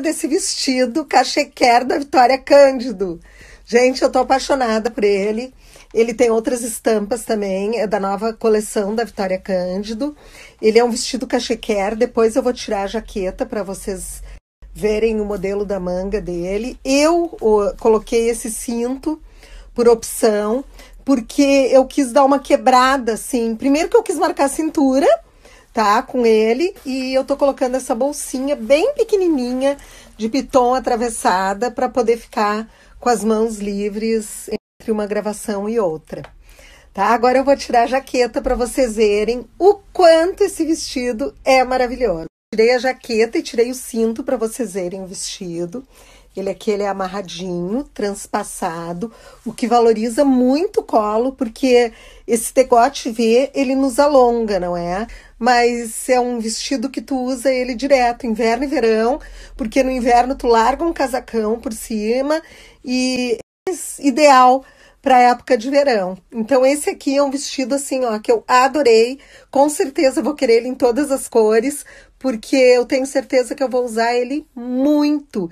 desse vestido cachequer da Vitória Cândido? Gente, eu tô apaixonada por ele. Ele tem outras estampas também, é da nova coleção da Vitória Cândido. Ele é um vestido cachequer, depois eu vou tirar a jaqueta para vocês verem o modelo da manga dele. Eu coloquei esse cinto por opção, porque eu quis dar uma quebrada, assim. Primeiro que eu quis marcar a cintura, tá? Com ele. E eu tô colocando essa bolsinha bem pequenininha de piton atravessada para poder ficar com as mãos livres entre uma gravação e outra. Tá? Agora eu vou tirar a jaqueta para vocês verem o quanto esse vestido é maravilhoso. Tirei a jaqueta e tirei o cinto para vocês verem o vestido. Ele aqui é ele é amarradinho, transpassado, o que valoriza muito o colo, porque esse decote V, ele nos alonga, não é? Mas é um vestido que tu usa ele direto, inverno e verão, porque no inverno tu larga um casacão por cima e é ideal para época de verão. Então esse aqui é um vestido assim, ó, que eu adorei. Com certeza vou querer ele em todas as cores, porque eu tenho certeza que eu vou usar ele muito.